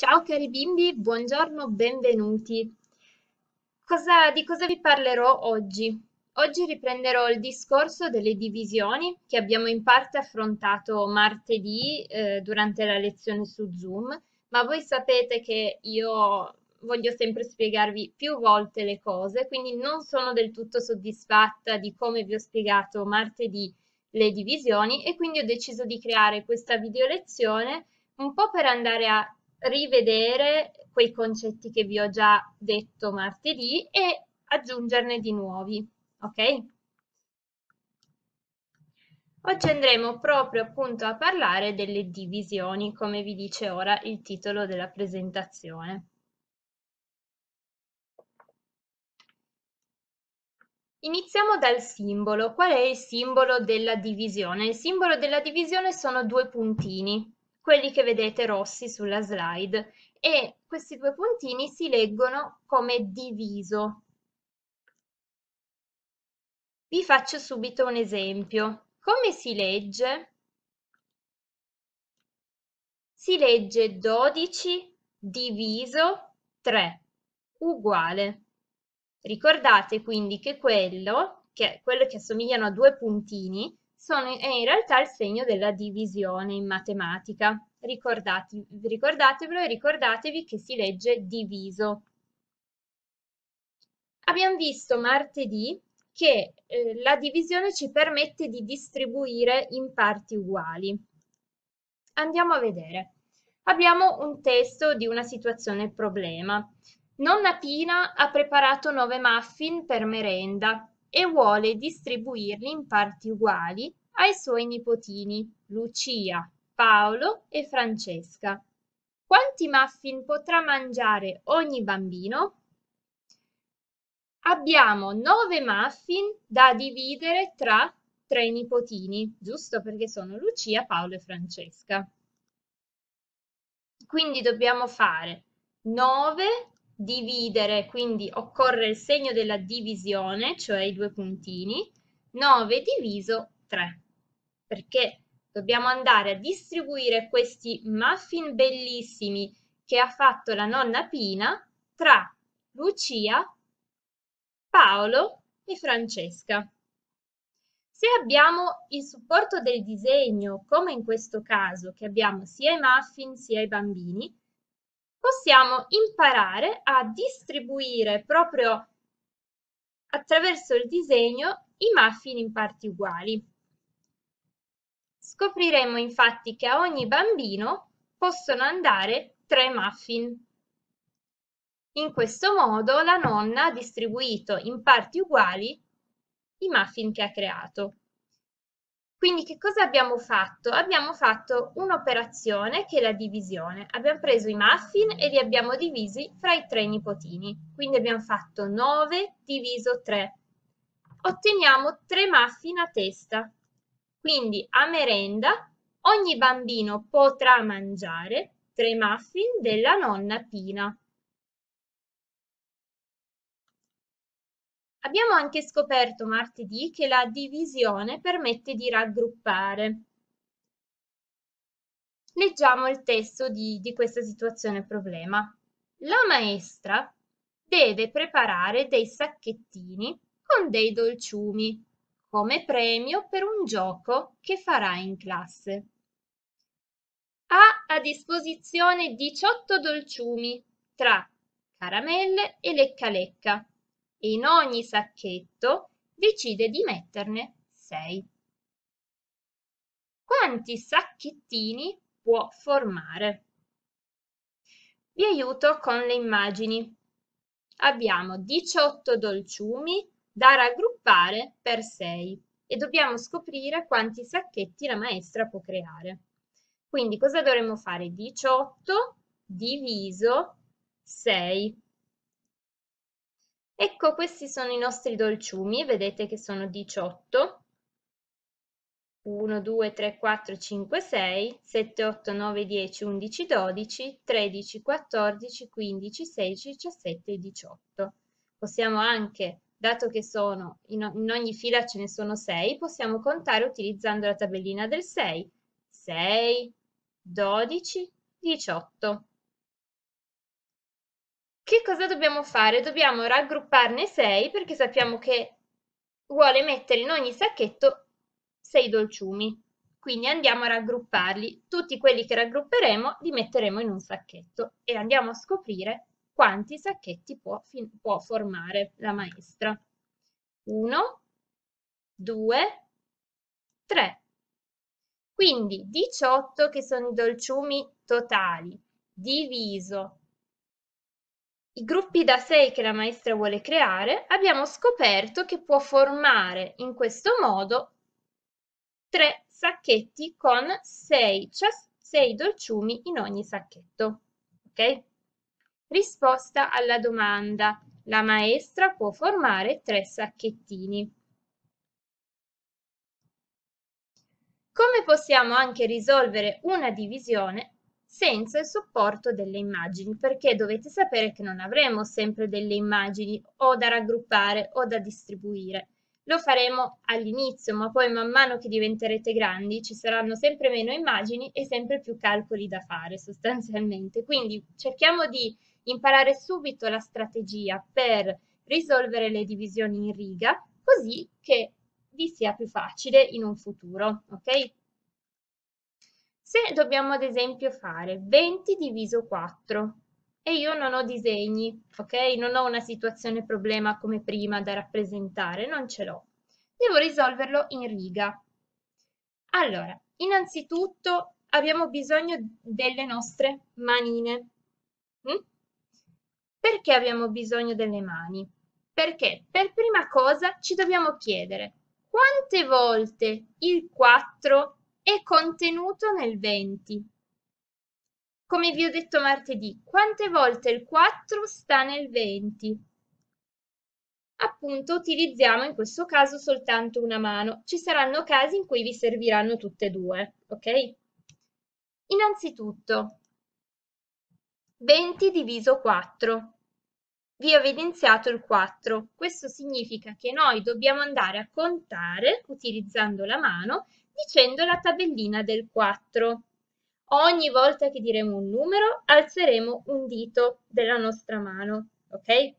Ciao cari bimbi, buongiorno, benvenuti. Cosa, di cosa vi parlerò oggi? Oggi riprenderò il discorso delle divisioni che abbiamo in parte affrontato martedì eh, durante la lezione su Zoom, ma voi sapete che io voglio sempre spiegarvi più volte le cose, quindi non sono del tutto soddisfatta di come vi ho spiegato martedì le divisioni e quindi ho deciso di creare questa video lezione un po' per andare a rivedere quei concetti che vi ho già detto martedì e aggiungerne di nuovi, ok? Oggi andremo proprio appunto a parlare delle divisioni, come vi dice ora il titolo della presentazione. Iniziamo dal simbolo. Qual è il simbolo della divisione? Il simbolo della divisione sono due puntini, quelli che vedete rossi sulla slide e questi due puntini si leggono come diviso. Vi faccio subito un esempio. Come si legge? Si legge 12 diviso 3 uguale. Ricordate quindi che quello, che, è quello che assomigliano a due puntini, sono, è in realtà il segno della divisione in matematica. Ricordate, ricordatevelo e ricordatevi che si legge diviso. Abbiamo visto martedì che eh, la divisione ci permette di distribuire in parti uguali. Andiamo a vedere. Abbiamo un testo di una situazione problema. Nonna Pina ha preparato nove muffin per merenda e vuole distribuirli in parti uguali ai suoi nipotini Lucia, Paolo e Francesca. Quanti muffin potrà mangiare ogni bambino? Abbiamo 9 muffin da dividere tra tre nipotini, giusto perché sono Lucia, Paolo e Francesca. Quindi dobbiamo fare 9 dividere, quindi occorre il segno della divisione, cioè i due puntini, 9 diviso 3, perché dobbiamo andare a distribuire questi muffin bellissimi che ha fatto la nonna Pina tra Lucia, Paolo e Francesca. Se abbiamo il supporto del disegno, come in questo caso, che abbiamo sia i muffin sia i bambini, possiamo imparare a distribuire proprio attraverso il disegno i muffin in parti uguali. Scopriremo infatti che a ogni bambino possono andare tre muffin. In questo modo la nonna ha distribuito in parti uguali i muffin che ha creato. Quindi che cosa abbiamo fatto? Abbiamo fatto un'operazione che è la divisione. Abbiamo preso i muffin e li abbiamo divisi fra i tre nipotini. Quindi abbiamo fatto 9 diviso 3. Otteniamo 3 muffin a testa. Quindi a merenda ogni bambino potrà mangiare 3 muffin della nonna Pina. Abbiamo anche scoperto martedì che la divisione permette di raggruppare. Leggiamo il testo di, di questa situazione problema. La maestra deve preparare dei sacchettini con dei dolciumi come premio per un gioco che farà in classe. Ha a disposizione 18 dolciumi tra caramelle e lecca lecca e in ogni sacchetto decide di metterne 6. Quanti sacchettini può formare? Vi aiuto con le immagini. Abbiamo 18 dolciumi da raggruppare per 6 e dobbiamo scoprire quanti sacchetti la maestra può creare. Quindi cosa dovremmo fare? 18 diviso 6 Ecco, questi sono i nostri dolciumi, vedete che sono 18. 1, 2, 3, 4, 5, 6, 7, 8, 9, 10, 11, 12, 13, 14, 15, 16, 17 18. Possiamo anche, dato che sono in, ogni fila ce ne sono 6, possiamo contare utilizzando la tabellina del 6. 6, 12, 18. Che cosa dobbiamo fare? Dobbiamo raggrupparne 6 perché sappiamo che vuole mettere in ogni sacchetto 6 dolciumi. Quindi andiamo a raggrupparli. Tutti quelli che raggrupperemo li metteremo in un sacchetto e andiamo a scoprire quanti sacchetti può, può formare la maestra. 1, 2, 3. Quindi 18 che sono i dolciumi totali diviso i gruppi da 6 che la maestra vuole creare, abbiamo scoperto che può formare in questo modo 3 sacchetti con 6, 6 dolciumi in ogni sacchetto. Ok? Risposta alla domanda. La maestra può formare 3 sacchettini. Come possiamo anche risolvere una divisione senza il supporto delle immagini, perché dovete sapere che non avremo sempre delle immagini o da raggruppare o da distribuire. Lo faremo all'inizio, ma poi man mano che diventerete grandi ci saranno sempre meno immagini e sempre più calcoli da fare sostanzialmente. Quindi cerchiamo di imparare subito la strategia per risolvere le divisioni in riga, così che vi sia più facile in un futuro, ok? Se dobbiamo ad esempio fare 20 diviso 4 e io non ho disegni, ok? Non ho una situazione problema come prima da rappresentare, non ce l'ho. Devo risolverlo in riga. Allora, innanzitutto abbiamo bisogno delle nostre manine. Mm? Perché abbiamo bisogno delle mani? Perché per prima cosa ci dobbiamo chiedere quante volte il 4 è contenuto nel 20. Come vi ho detto martedì, quante volte il 4 sta nel 20? Appunto, utilizziamo in questo caso soltanto una mano. Ci saranno casi in cui vi serviranno tutte e due, ok? Innanzitutto, 20 diviso 4. Vi ho evidenziato il 4. Questo significa che noi dobbiamo andare a contare, utilizzando la mano, dicendo la tabellina del 4. Ogni volta che diremo un numero alzeremo un dito della nostra mano, ok?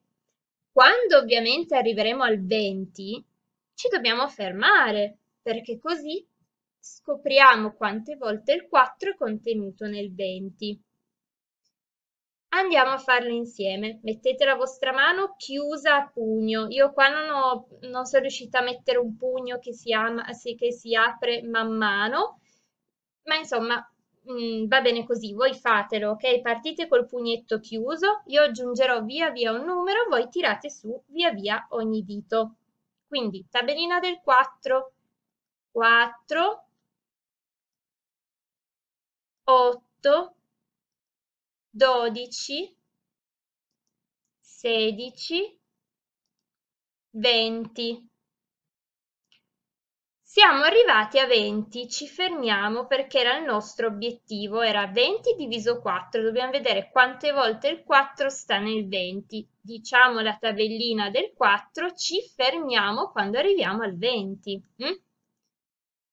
Quando ovviamente arriveremo al 20 ci dobbiamo fermare perché così scopriamo quante volte il 4 è contenuto nel 20. Andiamo a farlo insieme. Mettete la vostra mano chiusa a pugno. Io qua non, ho, non sono riuscita a mettere un pugno che si, ama, che si apre man mano, ma insomma mh, mm, va bene così. Voi fatelo, ok? Partite col pugnetto chiuso. Io aggiungerò via via un numero, voi tirate su via via ogni dito. Quindi tabellina del 4, 4, 8, 12, 16, 20. Siamo arrivati a 20, ci fermiamo perché era il nostro obiettivo, era 20 diviso 4, dobbiamo vedere quante volte il 4 sta nel 20. Diciamo la tabellina del 4, ci fermiamo quando arriviamo al 20. Mm?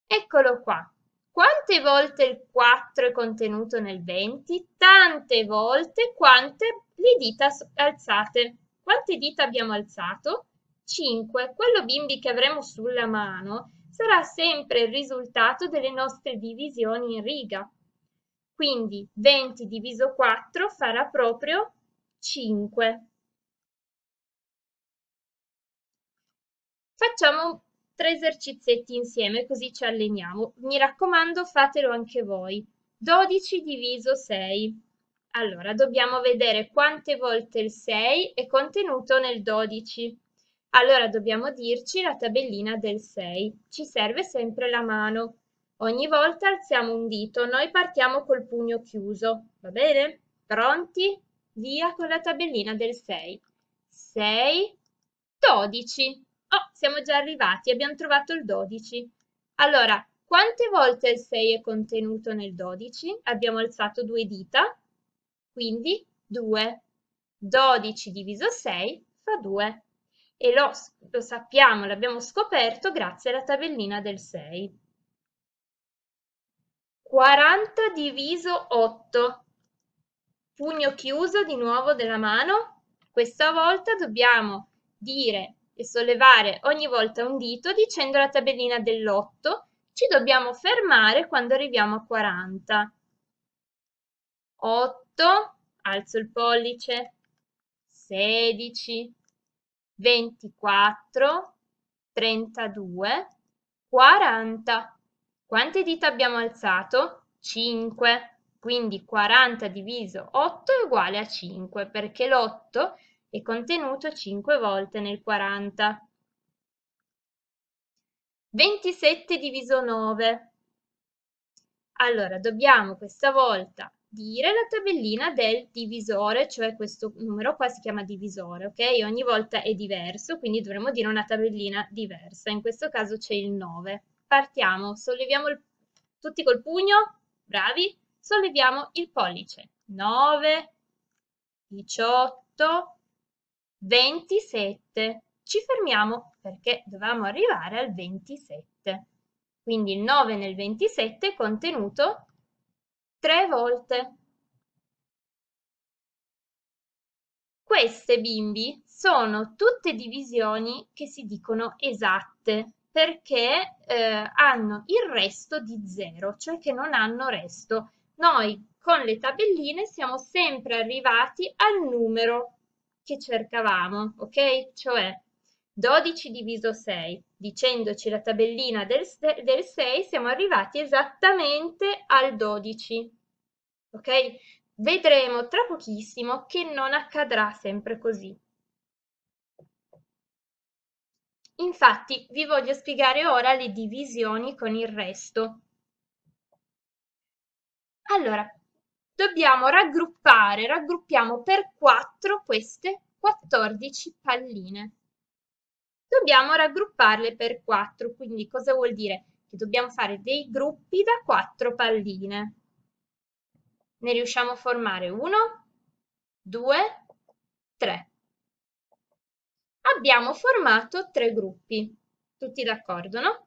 Eccolo qua, quante volte il 4 è contenuto nel 20? Tante volte quante le dita alzate. Quante dita abbiamo alzato? 5. Quello bimbi che avremo sulla mano sarà sempre il risultato delle nostre divisioni in riga. Quindi 20 diviso 4 farà proprio 5. Facciamo tre esercizietti insieme così ci alleniamo. Mi raccomando, fatelo anche voi. 12 diviso 6. Allora, dobbiamo vedere quante volte il 6 è contenuto nel 12. Allora dobbiamo dirci la tabellina del 6. Ci serve sempre la mano. Ogni volta alziamo un dito, noi partiamo col pugno chiuso, va bene? Pronti? Via con la tabellina del 6. 6, 12. Oh, siamo già arrivati, abbiamo trovato il 12. Allora, quante volte il 6 è contenuto nel 12? Abbiamo alzato due dita, quindi 2. 12 diviso 6 fa 2. E lo, lo sappiamo, l'abbiamo scoperto grazie alla tabellina del 6. 40 diviso 8. Pugno chiuso di nuovo della mano. Questa volta dobbiamo dire e sollevare ogni volta un dito dicendo la tabellina dell'8, ci dobbiamo fermare quando arriviamo a 40. 8, alzo il pollice, 16, 24, 32, 40. Quante dita abbiamo alzato? 5. Quindi 40 diviso 8 è uguale a 5 perché l'8 e contenuto 5 volte nel 40. 27 diviso 9. Allora, dobbiamo questa volta dire la tabellina del divisore, cioè questo numero qua si chiama divisore, ok? Ogni volta è diverso, quindi dovremmo dire una tabellina diversa. In questo caso c'è il 9. Partiamo, solleviamo il... tutti col pugno, bravi, solleviamo il pollice. 9, 18, 27. Ci fermiamo perché dovevamo arrivare al 27. Quindi il 9 nel 27 è contenuto 3 volte. Queste bimbi sono tutte divisioni che si dicono esatte perché eh, hanno il resto di 0, cioè che non hanno resto. Noi con le tabelline siamo sempre arrivati al numero che cercavamo, ok? Cioè 12 diviso 6, dicendoci la tabellina del, del 6, siamo arrivati esattamente al 12, ok? Vedremo tra pochissimo che non accadrà sempre così. Infatti vi voglio spiegare ora le divisioni con il resto. Allora, dobbiamo raggruppare, raggruppiamo per 4 queste 14 palline. Dobbiamo raggrupparle per 4, quindi cosa vuol dire? Che dobbiamo fare dei gruppi da 4 palline. Ne riusciamo a formare 1, 2, 3. Abbiamo formato 3 gruppi, tutti d'accordo, no?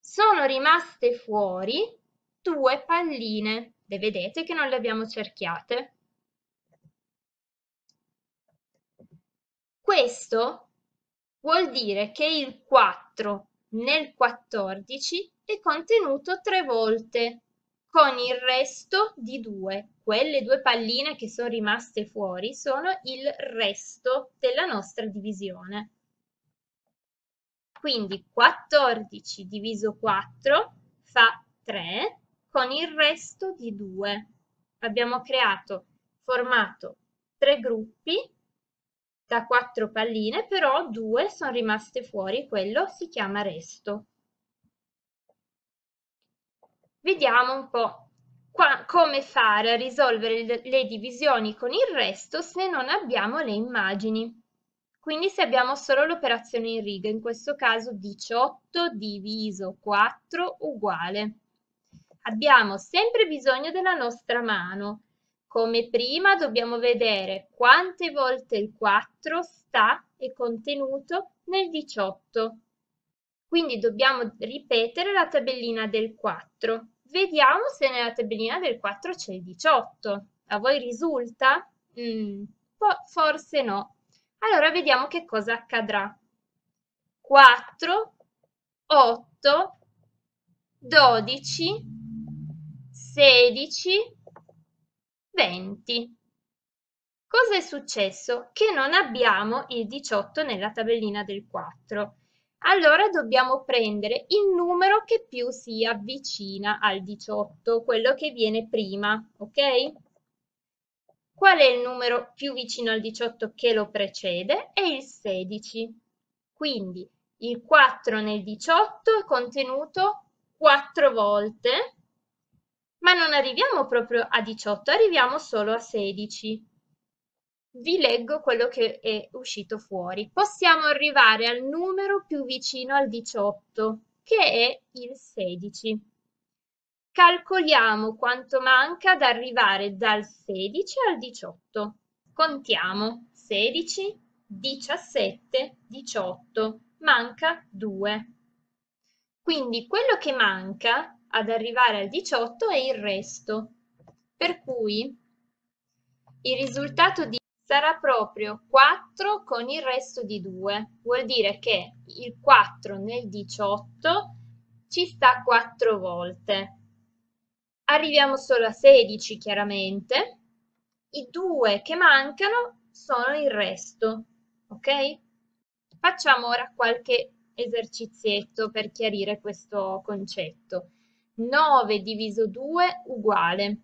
Sono rimaste fuori due palline le vedete che non le abbiamo cerchiate? Questo vuol dire che il 4 nel 14 è contenuto tre volte con il resto di due. Quelle due palline che sono rimaste fuori sono il resto della nostra divisione. Quindi 14 diviso 4 fa 3 con il resto di due. Abbiamo creato, formato tre gruppi da quattro palline, però due sono rimaste fuori, quello si chiama resto. Vediamo un po' qua, come fare a risolvere le, le divisioni con il resto se non abbiamo le immagini. Quindi se abbiamo solo l'operazione in riga, in questo caso 18 diviso 4 uguale abbiamo sempre bisogno della nostra mano. Come prima dobbiamo vedere quante volte il 4 sta e contenuto nel 18. Quindi dobbiamo ripetere la tabellina del 4. Vediamo se nella tabellina del 4 c'è il 18. A voi risulta? Mm, forse no. Allora vediamo che cosa accadrà. 4, 8, 12, 16, 20. Cosa è successo? Che non abbiamo il 18 nella tabellina del 4. Allora dobbiamo prendere il numero che più si avvicina al 18, quello che viene prima, ok? Qual è il numero più vicino al 18 che lo precede? È il 16. Quindi il 4 nel 18 è contenuto 4 volte ma non arriviamo proprio a 18, arriviamo solo a 16. Vi leggo quello che è uscito fuori. Possiamo arrivare al numero più vicino al 18, che è il 16. Calcoliamo quanto manca ad arrivare dal 16 al 18. Contiamo 16, 17, 18, manca 2. Quindi quello che manca ad arrivare al 18 e il resto. Per cui il risultato di sarà proprio 4 con il resto di 2. Vuol dire che il 4 nel 18 ci sta 4 volte. Arriviamo solo a 16 chiaramente. I 2 che mancano sono il resto, ok? Facciamo ora qualche esercizietto per chiarire questo concetto. 9 diviso 2 uguale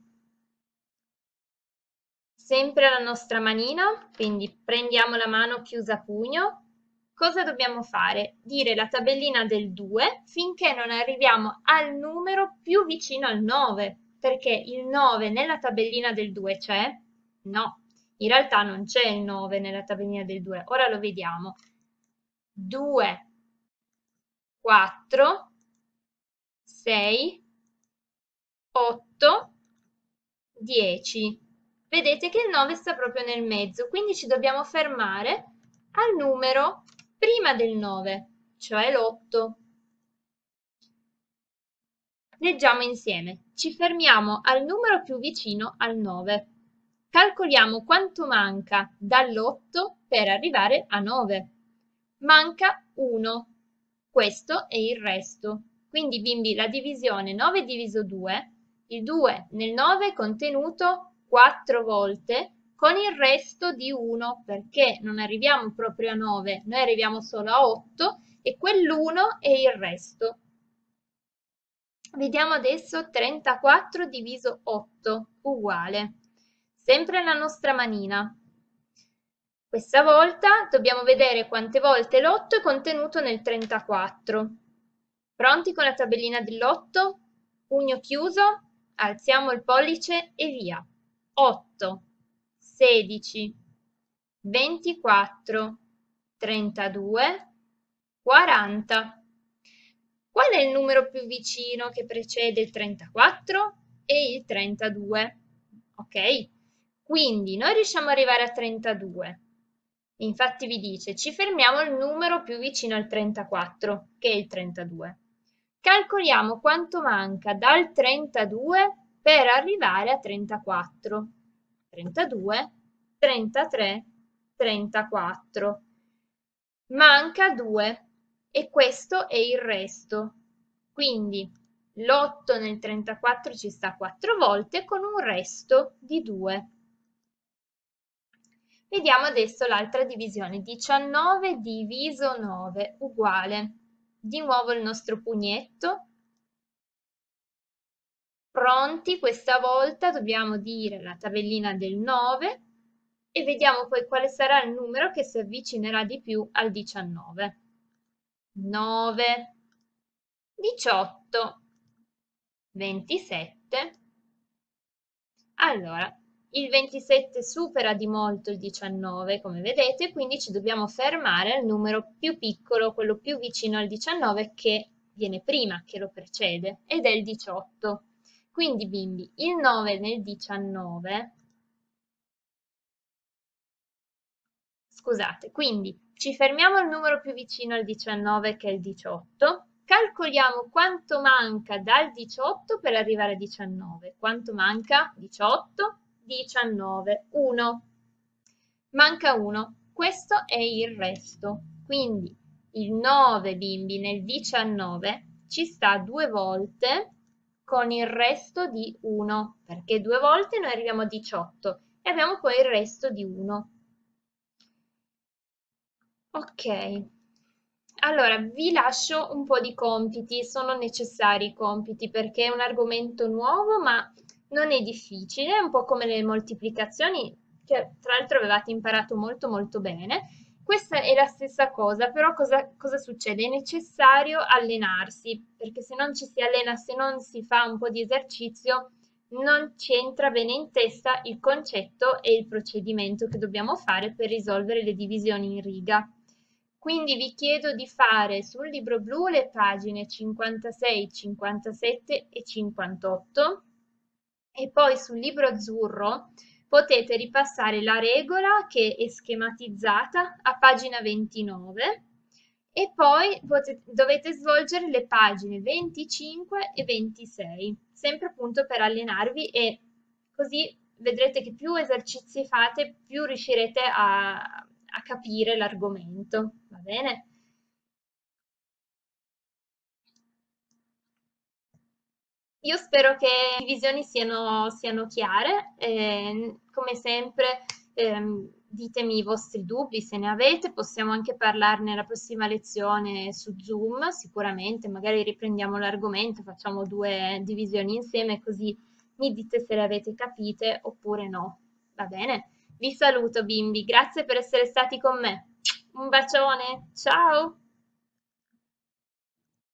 sempre la nostra manina, quindi prendiamo la mano chiusa a pugno. Cosa dobbiamo fare? Dire la tabellina del 2 finché non arriviamo al numero più vicino al 9, perché il 9 nella tabellina del 2 c'è? No, in realtà non c'è il 9 nella tabellina del 2, ora lo vediamo. 2, 4, 6, 8, 10. Vedete che il 9 sta proprio nel mezzo, quindi ci dobbiamo fermare al numero prima del 9, cioè l'8. Leggiamo insieme. Ci fermiamo al numero più vicino al 9. Calcoliamo quanto manca dall'8 per arrivare a 9. Manca 1. Questo è il resto. Quindi bimbi la divisione 9 diviso 2 il 2 nel 9 è contenuto 4 volte con il resto di 1 perché non arriviamo proprio a 9, noi arriviamo solo a 8 e quell'1 è il resto. Vediamo adesso 34 diviso 8 uguale, sempre la nostra manina. Questa volta dobbiamo vedere quante volte l'8 è contenuto nel 34. Pronti con la tabellina dell'8? Pugno chiuso, alziamo il pollice e via. 8, 16, 24, 32, 40. Qual è il numero più vicino che precede il 34 e il 32? Ok? Quindi noi riusciamo ad arrivare a 32. Infatti vi dice ci fermiamo al numero più vicino al 34, che è il 32. Calcoliamo quanto manca dal 32 per arrivare a 34. 32, 33, 34. Manca 2 e questo è il resto. Quindi l'8 nel 34 ci sta 4 volte con un resto di 2. Vediamo adesso l'altra divisione. 19 diviso 9 uguale di nuovo il nostro pugnetto. Pronti, questa volta dobbiamo dire la tabellina del 9 e vediamo poi quale sarà il numero che si avvicinerà di più al 19. 9, 18, 27. Allora, il 27 supera di molto il 19, come vedete, quindi ci dobbiamo fermare al numero più piccolo, quello più vicino al 19 che viene prima, che lo precede, ed è il 18. Quindi bimbi, il 9 nel 19, scusate, quindi ci fermiamo al numero più vicino al 19 che è il 18, calcoliamo quanto manca dal 18 per arrivare a 19, quanto manca? 18 19, 1. Manca 1, questo è il resto, quindi il 9 bimbi nel 19 ci sta due volte con il resto di 1, perché due volte noi arriviamo a 18 e abbiamo poi il resto di 1. Ok, allora vi lascio un po' di compiti, sono necessari i compiti perché è un argomento nuovo ma non è difficile, è un po' come le moltiplicazioni che tra l'altro avevate imparato molto molto bene. Questa è la stessa cosa, però cosa, cosa succede? È necessario allenarsi, perché se non ci si allena, se non si fa un po' di esercizio, non ci entra bene in testa il concetto e il procedimento che dobbiamo fare per risolvere le divisioni in riga. Quindi vi chiedo di fare sul libro blu le pagine 56, 57 e 58 e poi sul libro azzurro potete ripassare la regola che è schematizzata a pagina 29 e poi potete, dovete svolgere le pagine 25 e 26, sempre appunto per allenarvi e così vedrete che più esercizi fate, più riuscirete a, a capire l'argomento, va bene? Io spero che le visioni siano, siano chiare, eh, come sempre ehm, ditemi i vostri dubbi se ne avete, possiamo anche parlarne la prossima lezione su Zoom sicuramente, magari riprendiamo l'argomento, facciamo due divisioni insieme così mi dite se le avete capite oppure no, va bene? Vi saluto bimbi, grazie per essere stati con me, un bacione, ciao!